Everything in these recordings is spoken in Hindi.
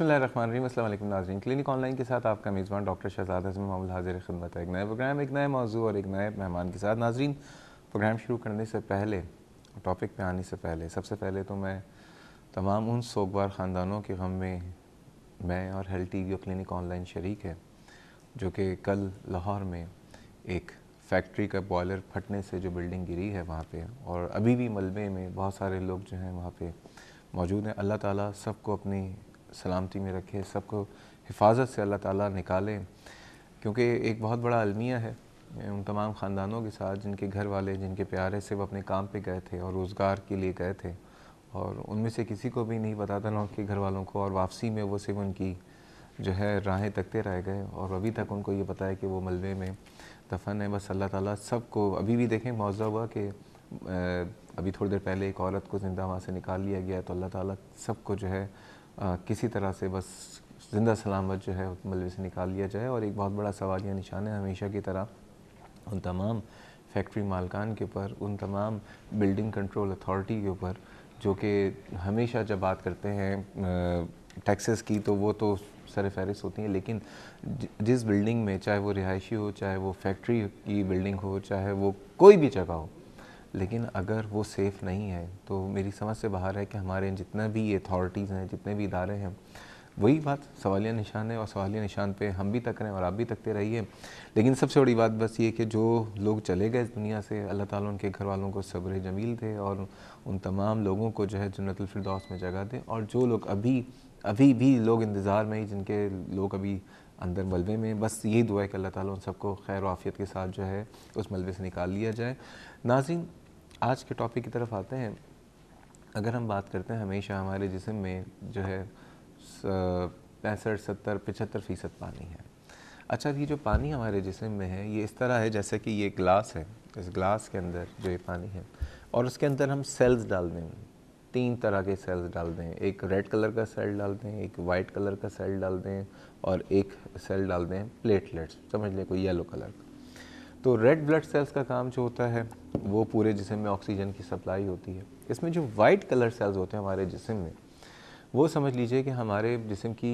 बसमीम अल्लाम नाजरीन क्लिनिक ऑनलाइन के साथ आपका मेज़बान डॉक्टर शहजाद हजम मामूल हाजिर खदमत है एक नए प्रोग्राम एक नए मौजू और एक नए मेहमान के साथ नाजरीन प्रोग्राम शुरू करने से पहले टॉपिक पे आने से पहले सबसे पहले तो मैं तमाम उन सोगवार ख़ानदानों के गम में मैं और हेल्थ टी वी और क्लिनिक ऑनलाइन शरीक है जो कि कल लाहौर में एक फैक्ट्री का बॉयलर फटने से जो बिल्डिंग गिरी है वहाँ पर और अभी भी मलबे में बहुत सारे लोग जो हैं वहाँ पर मौजूद हैं अल्लाह ताला सबको अपनी सलामती में रखे सबको हिफाजत से अल्लाह ताला निकालें क्योंकि एक बहुत बड़ा अलमिया है उन तमाम ख़ानदानों के साथ जिनके घर वाले जिनके प्यारे से वो अपने काम पे गए थे और रोज़गार के लिए गए थे और उनमें से किसी को भी नहीं पता था ना उनके घर वालों को और वापसी में वो सिर्फ उनकी जो है राहें तकते रह गए और अभी तक उनको ये पता है कि वो मलबे में दफन है बस अल्लाह सब सबको अभी भी देखें मुआवजा हुआ कि अभी थोड़ी देर पहले एक औरत को ज़िंदा वहाँ से निकाल लिया गया तो अल्लाह ताली सबको जो है आ, किसी तरह से बस ज़िंदा सलामत जो है मलबे से निकाल लिया जाए और एक बहुत बड़ा सवाल यह निशान है हमेशा की तरह उन तमाम फैक्ट्री मालकान के ऊपर उन तमाम बिल्डिंग कंट्रोल अथॉरिटी के ऊपर जो कि हमेशा जब बात करते हैं टैक्सेस की तो वो तो सर फहरिस्त होती हैं लेकिन जिस बिल्डिंग में चाहे वो रिहायशी हो चाहे वो फैक्ट्री की बिल्डिंग हो चाहे वो कोई भी जगह हो लेकिन अगर वो सेफ़ नहीं है तो मेरी समझ से बाहर है कि हमारे जितना भी अथॉरिटीज़ हैं जितने भी इदारे हैं वही बात सवालिया निशान है और सवालिया निशान पे हम भी तक रहे हैं और आप भी तकते रहिए लेकिन सबसे बड़ी बात बस ये कि जो लोग चले गए इस दुनिया से अल्लाह ताला उनके घर वालों को सब्र जमील दे और उन तमाम लोगों को जो है जन्नतफरदौस में जगह दे और जो लोग अभी अभी भी लोग इंतज़ार में ही जिनके लोग अभी अंदर मलबे में बस यही दुआ है कि अल्लाह ताली उन सबको खैर वाफ़ियत के साथ जो है उस मलबे से निकाल लिया जाए नाजिन आज के टॉपिक की तरफ आते हैं अगर हम बात करते हैं हमेशा हमारे जिसम में जो है पैंसठ सत्तर पचहत्तर फ़ीसद पानी है अच्छा ये जो पानी हमारे जिसम में है ये इस तरह है जैसे कि ये ग्लास है इस ग्लास के अंदर जो ये पानी है और उसके अंदर हम सेल्स डाल दें तीन तरह के सेल्स डाल दें एक रेड कलर का सेल डाल दें एक वाइट कलर का सेल डाल दें और एक सेल डाल दें प्लेटलेट्स समझ लें कोई येलो कलर का तो रेड ब्लड सेल्स का काम जो होता है वो पूरे जिसम में ऑक्सीजन की सप्लाई होती है इसमें जो वाइट कलर सेल्स होते हैं हमारे जिसम में वो समझ लीजिए कि हमारे जिसम की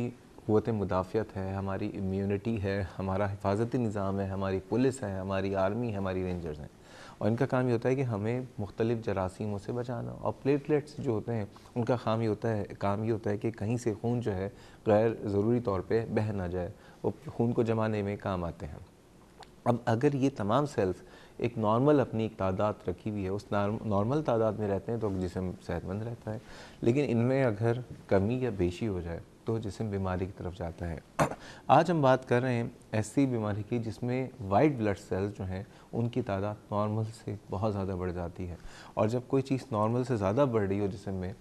क़वत मुदाफ़त है हमारी इम्यूनिटी है हमारा हिफाजती निज़ाम है हमारी पुलिस है हमारी आर्मी है हमारी रेंजर्स हैं और इनका काम ये होता है कि हमें मुख्तलिफ जरासीमों से बचाना और प्लेटलेट्स जो होते हैं उनका काम ये होता है काम ये होता है कि कहीं से खून जो है गैर ज़रूरी तौर पर बह ना जाए वो खून को जमाने में काम आते हैं अब अगर ये तमाम सेल्स एक नॉर्मल अपनी एक तादाद रखी हुई है उस नॉर्मल तादाद में रहते हैं तो जिसम सेहतमंद रहता है लेकिन इनमें अगर कमी या बेशी हो जाए तो जिसम बीमारी की तरफ जाता है आज हम बात कर रहे हैं ऐसी बीमारी की जिसमें वाइट ब्लड सेल्स जो हैं उनकी तादाद नॉर्मल से बहुत ज़्यादा बढ़ जाती है और जब कोई चीज़ नॉर्मल से ज़्यादा बढ़ रही हो जिसम में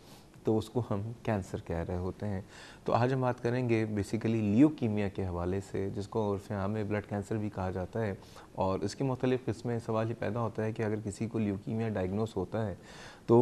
तो उसको हम कैंसर कह रहे होते हैं तो आज हम बात करेंगे बेसिकली लियोकीमिया के हवाले से जिसको उर्फ आम में ब्लड कैंसर भी कहा जाता है और इसके मुख्तलिफ़ किस्में सवाल ये पैदा होता है कि अगर किसी को लियोकीमिया डायग्नोस होता है तो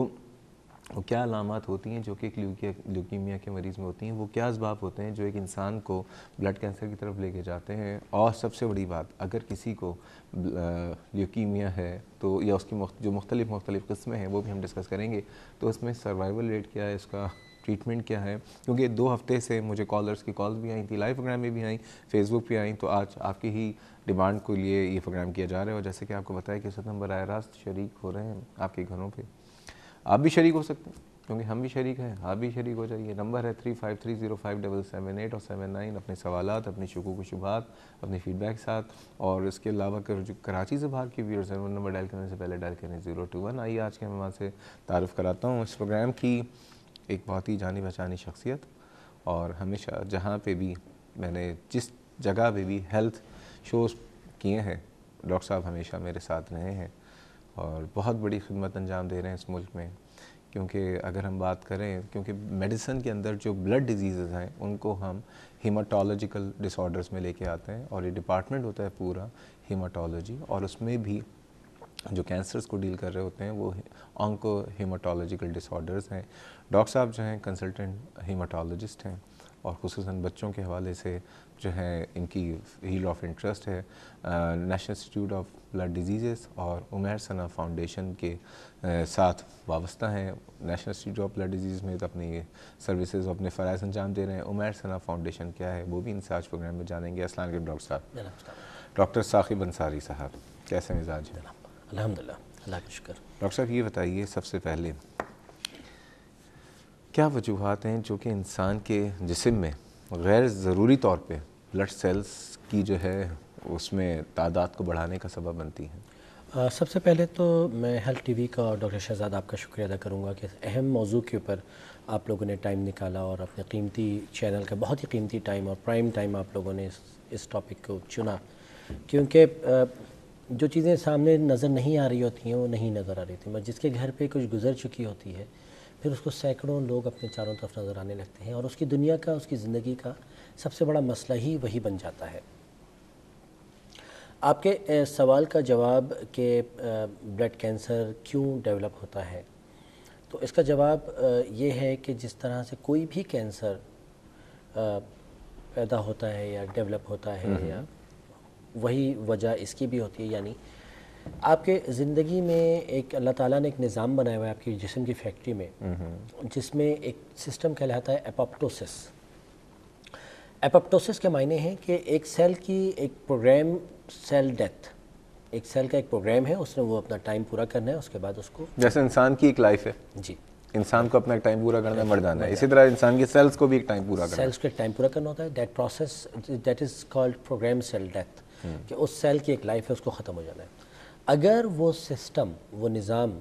वो क्या अलामत होती हैं जो कि ल्यूकीमिया के मरीज़ में होती हैं वो क्या इसबाब होते हैं जो एक इंसान को ब्लड कैंसर की तरफ लेके जाते हैं और सबसे बड़ी बात अगर किसी को ल्यूकीमिया है तो या उसकी मुख्त, जो मुख्तलिफ़ मुख्तलिफ़ किस्में हैं वो भी हम डिस्कस करेंगे तो उसमें सर्वाइवल रेट क्या है इसका ट्रीटमेंट क्या है क्योंकि दो हफ्ते से मुझे कॉलर्स की कॉल भी आई थी लाइव प्रोग्राम में भी आई फेसबुक पे आई तो आज आपकी ही डिमांड को लिए ये प्रोग्राम किया जा रहा है और जैसे कि आपको बताया कि वक्त नंबर आया रास्त शरीक हो रहे हैं आपके घरों पर आप भी शरीक हो सकते हैं क्योंकि हम भी शरीक हैं आप भी शरीक हो जाइए नंबर है three five three zero five double seven eight और सेवन नाइन अपने सवाल अपने को शुभात अपने फीडबैक के साथ और इसके अलावा कर जो कराची से बाहर के व्यूअर्स हैं वो नंबर डायल करने से पहले डायल करें ज़ीरो टू वन आइए आज के मैं वहाँ से तारफ़ कराता हूँ इस प्रोग्राम की एक बहुत ही जानी पहचानी शख्सियत और हमेशा जहाँ पर भी मैंने जिस जगह पर भी हेल्थ शोज़ किए हैं डॉक्टर साहब हमेशा मेरे साथ रहे हैं और बहुत बड़ी खिदमत अंजाम दे रहे हैं इस मुल्क में क्योंकि अगर हम बात करें क्योंकि मेडिसिन के अंदर जो ब्लड डिजीज़ हैं उनको हम हीमाटोलॉजिकल डिसऑर्डर्स में लेके आते हैं और ये डिपार्टमेंट होता है पूरा हीमाटोलॉजी और उसमें भी जो कैंसर्स को डील कर रहे होते हैं वो ऑंको हीमाटोलॉजिकल डिसऑर्डर्स हैं डॉक्टर साहब जो हैं कंसल्टेंट हीमाटोलॉजिस्ट हैं और खूस बच्चों के हवाले से जो है इनकी हील ऑफ इंटरेस्ट है national institute of blood disease और उमेर सना फाउंडेशन के आ, साथ वाबस्ता हैं national institute of blood disease में तो अपनी सर्विसेज अपने फ़रज़ अंजाम दे रहे हैं उमेर सना फाउंडेशन क्या है वो भी इनसे आज प्रोग्राम में जानेंगे असल डॉक्टर साहब डॉक्टर साखिब अंसारी साहब कैसे मिजाज है अलहमदिल्ला डॉक्टर साहब ये बताइए सबसे पहले क्या वजूहत हैं जो कि इंसान के जिसम में गैर ज़रूरी तौर पे ब्लड सेल्स की जो है उसमें तादाद को बढ़ाने का सबब बनती हैं सबसे पहले तो मैं हेल्थ टीवी का और डॉक्टर शहजाद आपका शुक्रिया अदा करूँगा कि अहम मौजू के ऊपर आप लोगों ने टाइम निकाला और अपने कीमती चैनल का बहुत ही कीमती टाइम और प्राइम टाइम आप लोगों ने इस, टॉपिक को चुना क्योंकि जो चीज़ें सामने नज़र नहीं आ रही होती हैं वो नहीं नज़र आ रही थी मगर जिसके घर पर कुछ गुजर चुकी होती है फिर उसको सैकड़ों लोग अपने चारों तरफ नज़र आने लगते हैं और उसकी दुनिया का उसकी ज़िंदगी का सबसे बड़ा मसला ही वही बन जाता है आपके सवाल का जवाब के ब्लड कैंसर क्यों डेवलप होता है तो इसका जवाब ये है कि जिस तरह से कोई भी कैंसर पैदा होता है या डेवलप होता है या वही वजह इसकी भी होती है यानी आपके ज़िंदगी में एक अल्लाह ताला ने एक निज़ाम बनाया हुआ है आपकी जिसम की फैक्ट्री में जिसमें एक सिस्टम कहलाता है एपोप्टोसिस एपोप्टोसिस के मायने हैं कि एक सेल की एक प्रोग्राम सेल डेथ एक सेल का एक प्रोग्राम है उसने वो अपना टाइम पूरा करना है उसके बाद उसको जैसे इंसान की एक लाइफ है जी इंसान को अपना टाइम पूरा करना मर जाना है इसी तरह इंसान की सेल्स को भी एक टाइम पूरा करना सेल्स को एक टाइम पूरा करना होता है that process that is called programme cell death कि उस सेल की एक लाइफ है उसको ख़त्म हो जाना है अगर वो सिस्टम वो निज़ाम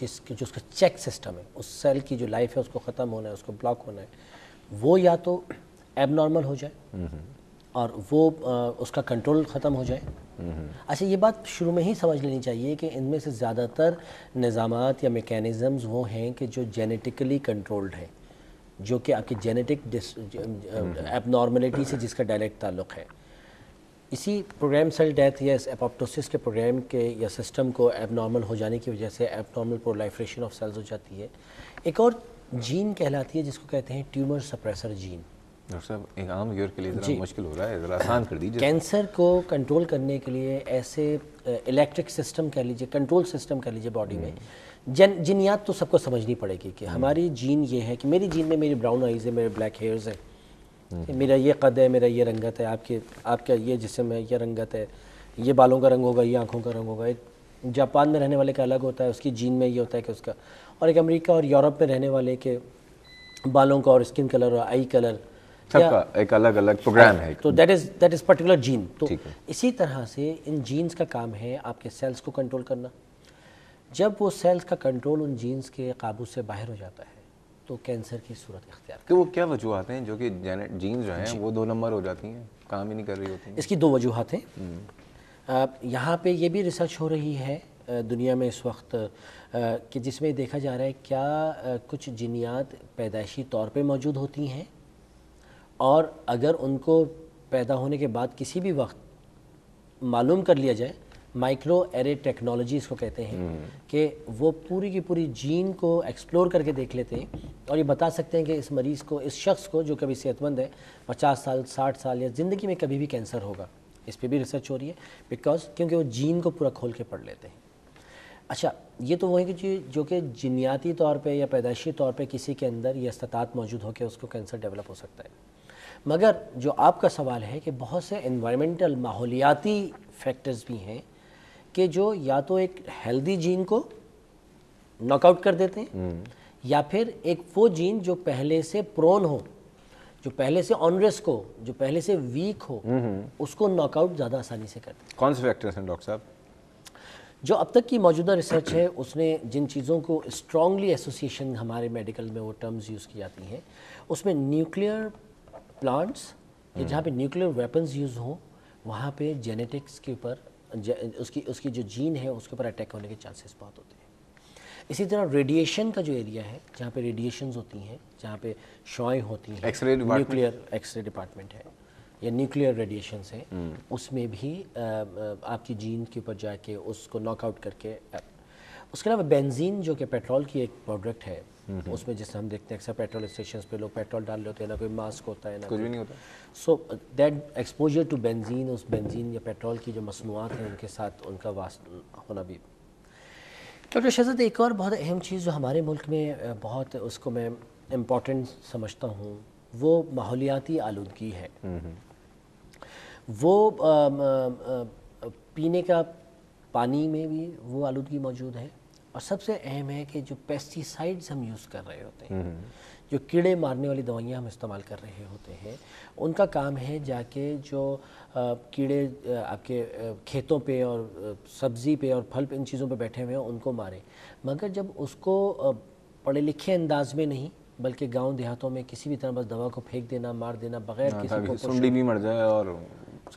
जिसके जो उसका चेक सिस्टम है उस सेल की जो लाइफ है उसको ख़त्म होना है उसको ब्लॉक होना है वो या तो एबनॉर्मल हो जाए हम्म। और वो आ, उसका कंट्रोल ख़त्म हो जाए हम्म। अच्छा ये बात शुरू में ही समझ लेनी चाहिए कि इनमें से ज़्यादातर निज़ाम या मेकनिज़म्स वो हैं कि जो जेनेटिकली कंट्रोल्ड हैं जो कि आपकी जेनेटिक एबनॉर्मलिटी हम्म। से जिसका डायरेक्ट ताल्लुक़ है इसी प्रोग्राम सेल डेथ या इस एपोप्टोसिस के प्रोग्राम के या सिस्टम को एबनॉर्मल हो जाने की वजह से एबनॉर्मल प्रोलाइफ्रेशन ऑफ सेल्स हो जाती है एक और जीन कहलाती है जिसको कहते हैं ट्यूमर सप्रेसर जीन डॉक्टर साहब एक आम व्यूअर के लिए ज़रा मुश्किल हो रहा है ज़रा आसान कर दीजिए कैंसर को कंट्रोल करने के लिए ऐसे इलेक्ट्रिक सिस्टम कह लीजिए कंट्रोल सिस्टम कह लीजिए बॉडी में हम्म। जन जिनियात तो सबको समझनी पड़ेगी कि हम्म। हमारी जीन ये है कि मेरी जीन में मेरी ब्राउन आइज़ है मेरे ब्लैक हेयर्स हैं मेरा ये कद है मेरा ये रंगत है आपके आपका ये जिसम है ये रंगत है ये बालों का रंग होगा ये आँखों का रंग होगा जापान में रहने वाले का अलग होता है उसकी जीन में ये होता है कि उसका और एक अमेरिका और यूरोप में रहने वाले के बालों का और स्किन कलर और आई कलर सबका एक अलग अलग प्रोग्राम है तो that is that is particular gene तो इसी तरह से इन जीन्स का काम है आपके सेल्स को कंट्रोल करना जब वो सेल्स का कंट्रोल उन जीन्स के काबू से बाहर हो जाता है तो कैंसर की सूरत अख्तियार तो वो क्या वजूहत हैं जो कि जीन्स जो हैं वो दो नंबर हो जाती हैं काम ही नहीं कर रही होती इसकी दो वजूहत हैं हम्म। यहाँ पे ये भी रिसर्च हो रही है दुनिया में इस वक्त कि जिसमें देखा जा रहा है क्या कुछ जिनियात पैदाइशी तौर पे मौजूद होती हैं और अगर उनको पैदा होने के बाद किसी भी वक्त मालूम कर लिया जाए माइक्रो एरे टेक्नोलॉजी इसको कहते हैं हम्म। कि वो पूरी की पूरी जीन को एक्सप्लोर करके देख लेते हैं और ये बता सकते हैं कि इस मरीज़ को इस शख्स को जो कभी सेहतमंद है पचास साल साठ साल या ज़िंदगी में कभी भी कैंसर होगा इस पर भी रिसर्च हो रही है बिकॉज क्योंकि वो जीन को पूरा खोल के पढ़ लेते हैं अच्छा ये तो वही चीज़ जो कि जिनियाती तौर पर या पैदाइशी तौर पर किसी के अंदर ये अस्तात मौजूद हो के उसको कैंसर डेवलप हो सकता है मगर जो आपका सवाल है कि बहुत से इन्वायरमेंटल माहौलियाती फैक्टर्स भी हैं कि जो या तो एक हेल्दी जीन को नॉकआउट कर देते हैं हम्म। या फिर एक वो जीन जो पहले से प्रोन हो जो पहले से ऑनरेस को जो पहले से वीक हो हम्म, हम्म। उसको नॉकआउट ज़्यादा आसानी से करते हैं कौन से फैक्टर्स हैं डॉक्टर साहब जो अब तक की मौजूदा रिसर्च है उसने जिन चीज़ों को स्ट्रांगली एसोसिएशन हमारे मेडिकल में वो टर्म्स यूज़ की जाती हैं उसमें न्यूक्लियर प्लांट्स या जहाँ पे न्यूक्लियर वेपन्स यूज़ हों वहाँ पे जेनेटिक्स के ऊपर उसकी उसकी जो जीन है उसके ऊपर अटैक होने के चांसेस बहुत होते हैं इसी तरह रेडिएशन का जो एरिया है जहाँ पे रेडिएशन होती हैं जहाँ पे शॉएँ होती हैं एक्सरे न्यूक्लियर एक्सरे डिपार्टमेंट है या न्यूक्लियर रेडिएशन है उसमें भी आपकी जीन के ऊपर जाके उसको नॉकआउट करके उसके अलावा बेंजीन जो कि पेट्रोल की एक प्रोडक्ट है उसमें जैसे हम देखते हैं अक्सर पेट्रोल स्टेशन पे लोग पेट्रोल डाल लेते होते हैं ना कोई मास्क होता है ना कुछ भी नहीं होता so that exposure to benzene उस बेंजीन या पेट्रोल की जो मसनूआत हैं उनके साथ उनका वास्ता होना भी तो डॉक्टर शहजाद एक और बहुत अहम चीज़ जो हमारे मुल्क में बहुत उसको मैं इम्पोर्टेंट समझता हूँ वो माहौलियाती आलूदगी है वो आ, आ, आ, पीने का पानी में भी वो आलूदगी मौजूद है और सबसे अहम है कि जो पेस्टिसाइड्स हम यूज़ कर रहे होते हैं हम्म। जो कीड़े मारने वाली दवाइयाँ हम इस्तेमाल कर रहे होते हैं उनका काम है जाके जो कीड़े आपके खेतों पे और सब्ज़ी पे और फल पे इन चीज़ों पे बैठे हुए हैं उनको मारें मगर जब उसको पढ़े लिखे अंदाज में नहीं बल्कि गांव देहातों में किसी भी तरह बस दवा को फेंक देना मार देना बगैर हाँ, किसी को सुंडी भी मर जाए और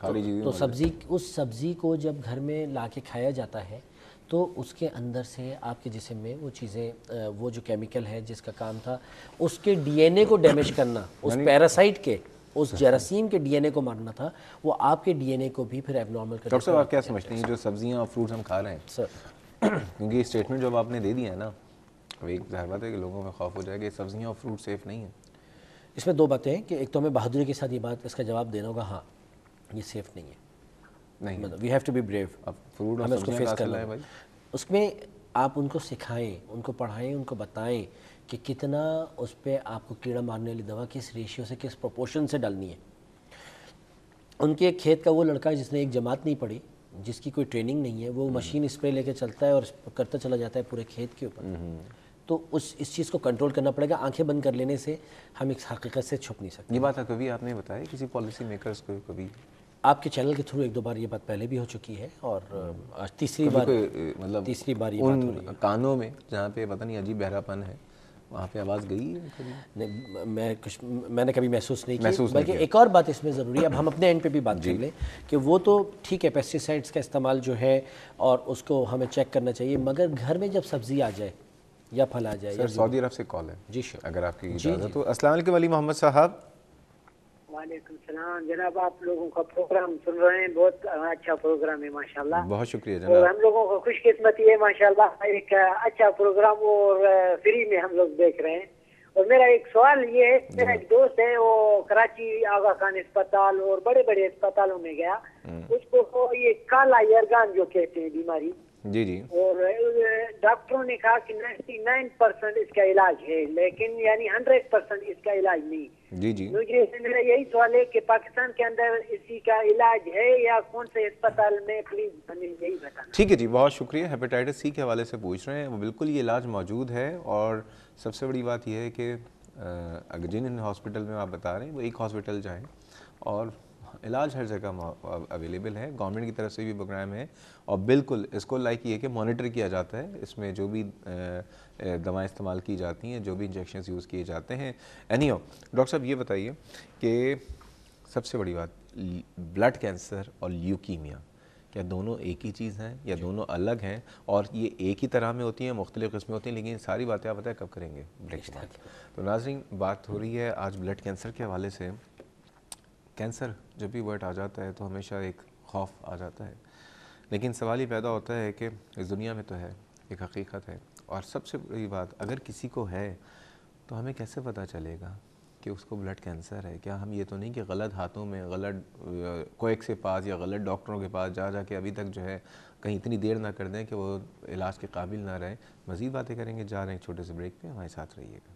सारी तो, तो सब्ज़ी उस सब्ज़ी को जब घर में ला के खाया जाता है तो उसके अंदर से आपके जिसम में वो चीज़ें वो जो केमिकल है जिसका काम था उसके डीएनए को डैमेज करना उस पैरासाइट के उस अच्छा। जरासीम के डीएनए को मारना था वो आपके डीएनए को भी फिर एबनॉर्मल कर डॉक्टर आप क्या समझते हैं जो सब्जियां और फ्रूट्स हम खा रहे हैं सर क्योंकि स्टेटमेंट जब आपने दे दिया है ना एक जाहिर बात है कि लोगों में खौफ हो जाएगा सब्जियाँ और फ्रूट सेफ नहीं है इसमें दो बातें हैं कि एक तो हमें बहादुरी के साथ ये बात इसका जवाब देना होगा हाँ ये सेफ़ नहीं है नहीं मतलब we have to be brave अब फ्रूड हमें उसको फेस करना है भाई उसमें आप उनको सिखाएं उनको पढ़ाएं उनको बताएं कि कितना उस पर आपको कीड़ा मारने वाली दवा किस रेशियो से किस प्रोपोर्शन से डालनी है उनके एक खेत का वो लड़का है जिसने एक जमात नहीं पढ़ी जिसकी कोई ट्रेनिंग नहीं है वो नहीं। मशीन स्प्रे लेके चलता है और करता चला जाता है पूरे खेत के ऊपर हम्म। तो उस इस चीज़ को कंट्रोल करना पड़ेगा आंखें बंद कर लेने से हम इस हकीकत से छुप नहीं सकते ये बात है कभी आपने बताया किसी पॉलिसी मेकर्स को कभी आपके चैनल के थ्रू एक दो बार ये बात पहले भी हो चुकी है और आज तीसरी बार मतलब तीसरी बार ये उन बात कानों में जहाँ पे पता नहीं अजीब बहरापन है वहाँ पे आवाज़ गई नहीं मैं कुछ मैंने कभी महसूस नहीं महसूस बल्कि एक और बात इसमें ज़रूरी है अब हम अपने एंड पे भी बात कर लें कि वो तो ठीक है पेस्टिसाइड्स का इस्तेमाल जो है और उसको हमें चेक करना चाहिए मगर घर में जब सब्ज़ी आ जाए या फल आ जाए सर सऊदी अरब से कॉल है जी सर अगर आपकी इजाज़त तो असल वालेकुम मोहम्मद साहब वालेकुम सलाम जनाब आप लोगों का प्रोग्राम सुन रहे हैं बहुत अच्छा प्रोग्राम है माशाल्लाह बहुत शुक्रिया जनाब और हम लोगों को खुशकिस्मती है माशाल्लाह एक अच्छा प्रोग्राम और फ्री में हम लोग देख रहे हैं और मेरा एक सवाल ये है मेरा एक दोस्त है वो कराची आगा खान अस्पताल और बड़े बड़े अस्पतालों में गया हम्म। उसको ये काला यरगान जो कहते हैं बीमारी जी जी और डॉक्टरों ने कहा कि 99 परसेंट इसका इलाज है लेकिन यानी 100 परसेंट इसका इलाज नहीं जी जी तो मुझे मेरा यही सवाल है कि पाकिस्तान के अंदर इसी का इलाज है या कौन से अस्पताल में प्लीज यही बताना ठीक है जी बहुत शुक्रिया हेपेटाइटिस सी के हवाले से पूछ रहे हैं वो बिल्कुल ये इलाज मौजूद है और सबसे बड़ी बात यह है कि अगर जिन हॉस्पिटल में आप बता रहे हैं वो एक हॉस्पिटल जाएँ और इलाज हर जगह अवेलेबल है गवर्नमेंट की तरफ से भी प्रोग्राम है और बिल्कुल इसको लाइक ये कि मॉनिटर किया जाता है इसमें जो भी दवाएं इस्तेमाल की जाती हैं जो भी इंजेक्शन यूज़ किए जाते हैं एनी डॉक्टर साहब ये बताइए कि सबसे बड़ी बात ब्लड कैंसर और ल्यूकीमिया क्या दोनों एक ही चीज़ हैं या दोनों अलग हैं और ये एक ही तरह में होती हैं मुख्तलिफ किस्में होती हैं लेकिन सारी बातें आप बताएं कब करेंगे ब्रेक के बाद तो नाजरीन बात हो रही है आज ब्लड कैंसर के हवाले से कैंसर जब भी वर्ड आ जाता है तो हमेशा एक खौफ आ जाता है लेकिन सवाल ही पैदा होता है कि इस दुनिया में तो है एक हकीकत है और सबसे बड़ी बात अगर किसी को है तो हमें कैसे पता चलेगा कि उसको ब्लड कैंसर है क्या हम ये तो नहीं कि गलत हाथों में गलत कोएक के पास या गलत डॉक्टरों के पास जा जा के अभी तक जो है कहीं इतनी देर ना कर दें कि वो इलाज के काबिल ना रहें मज़ीद बातें करेंगे जा रहे हैं छोटे से ब्रेक पे हमारे साथ रहिएगा